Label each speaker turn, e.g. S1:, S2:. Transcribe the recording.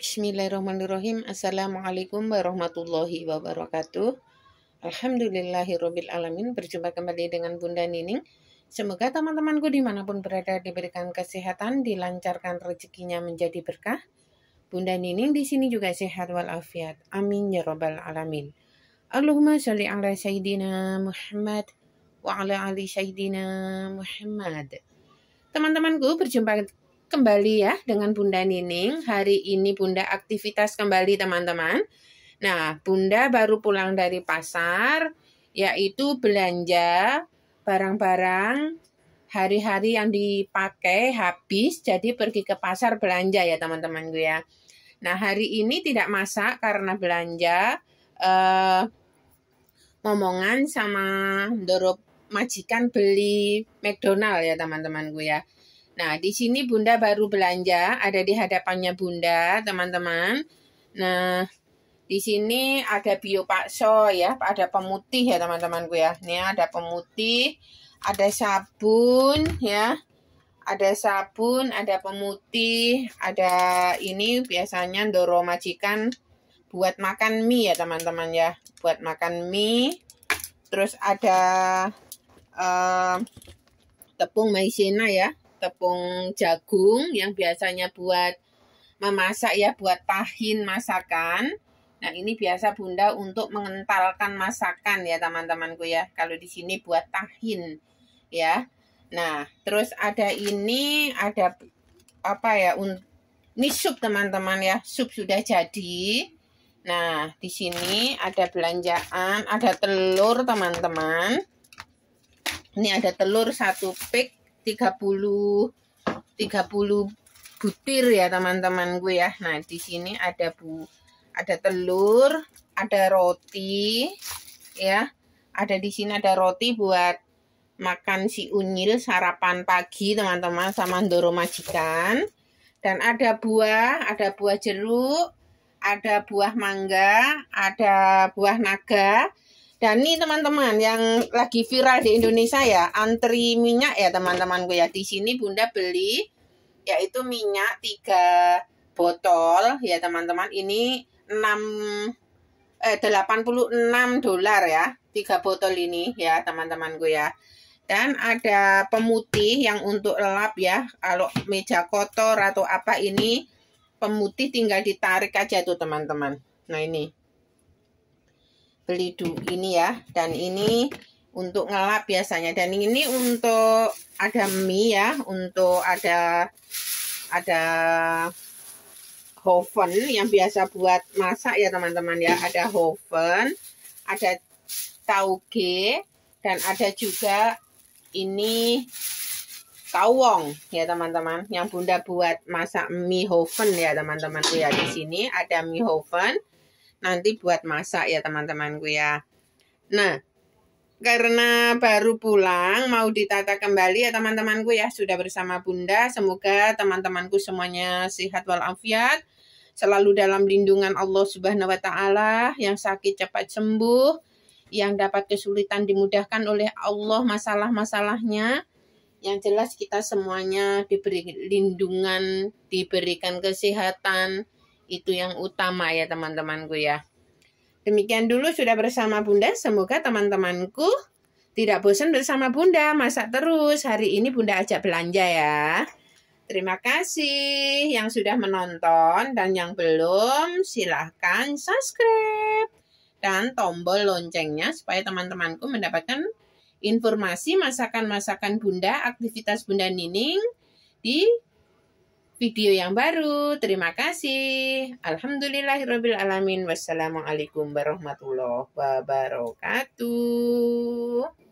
S1: Bismillahirrahmanirrahim. Assalamualaikum warahmatullahi wabarakatuh. alamin. Berjumpa kembali dengan Bunda Nining. Semoga teman-temanku dimanapun berada diberikan kesehatan, dilancarkan rezekinya menjadi berkah. Bunda Nining di sini juga sehat walafiat. Amin ya robbal alamin. Allahumma sholli ala Sayyidina Muhammad wa ala ali Sayyidina Muhammad. Teman-temanku berjumpa kembali ya dengan Bunda Nining. Hari ini Bunda aktivitas kembali teman-teman. Nah, Bunda baru pulang dari pasar, yaitu belanja barang-barang hari-hari yang dipakai habis, jadi pergi ke pasar belanja ya teman-teman gue ya. Nah, hari ini tidak masak karena belanja eh, momongan sama dorop majikan beli McDonald ya teman-teman gue ya. Nah, di sini Bunda baru belanja, ada di hadapannya Bunda, teman-teman. Nah, di sini ada bio pakso ya, ada pemutih ya teman-temanku ya. Ini ada pemutih, ada sabun ya. Ada sabun, ada pemutih, ada ini biasanya Doro majikan buat makan mie ya teman-teman ya. Buat makan mie. Terus ada uh, tepung maizena ya tepung jagung yang biasanya buat memasak ya buat tahin masakan. Nah, ini biasa Bunda untuk mengentalkan masakan ya teman-temanku ya. Kalau di sini buat tahin ya. Nah, terus ada ini ada apa ya? Ini sup teman-teman ya. Sup sudah jadi. Nah, di sini ada belanjaan, ada telur teman-teman. Ini ada telur satu pik 30 30 butir ya teman-teman gue ya. Nah, di sini ada bu ada telur, ada roti ya. Ada di sini ada roti buat makan si unyil sarapan pagi teman-teman sama Ndoro majikan. Dan ada buah, ada buah jeruk, ada buah mangga, ada buah naga, dan ini teman-teman yang lagi viral di Indonesia ya, antri minyak ya teman teman gue ya. Di sini Bunda beli yaitu minyak 3 botol ya teman-teman. Ini 6 eh 86 dolar ya. 3 botol ini ya teman teman gue ya. Dan ada pemutih yang untuk lap ya. Kalau meja kotor atau apa ini pemutih tinggal ditarik aja tuh teman-teman. Nah ini beli du ini ya dan ini untuk ngelap biasanya dan ini untuk ada mie ya untuk ada ada oven yang biasa buat masak ya teman-teman ya ada oven ada tauge dan ada juga ini tawong ya teman-teman yang bunda buat masak mie oven ya teman-teman lihat di sini ada mie oven nanti buat masak ya teman-temanku ya. Nah, karena baru pulang mau ditata kembali ya teman-temanku ya sudah bersama Bunda. Semoga teman-temanku semuanya sehat walafiat, selalu dalam lindungan Allah Subhanahu wa taala, yang sakit cepat sembuh, yang dapat kesulitan dimudahkan oleh Allah masalah-masalahnya. Yang jelas kita semuanya diberi lindungan, diberikan kesehatan, itu yang utama ya teman-temanku ya. Demikian dulu sudah bersama Bunda. Semoga teman-temanku tidak bosan bersama Bunda. Masak terus. Hari ini Bunda ajak belanja ya. Terima kasih yang sudah menonton dan yang belum silahkan subscribe dan tombol loncengnya supaya teman-temanku mendapatkan informasi masakan-masakan Bunda, aktivitas Bunda Nining di video yang baru. Terima kasih. alamin. Wassalamualaikum warahmatullahi wabarakatuh.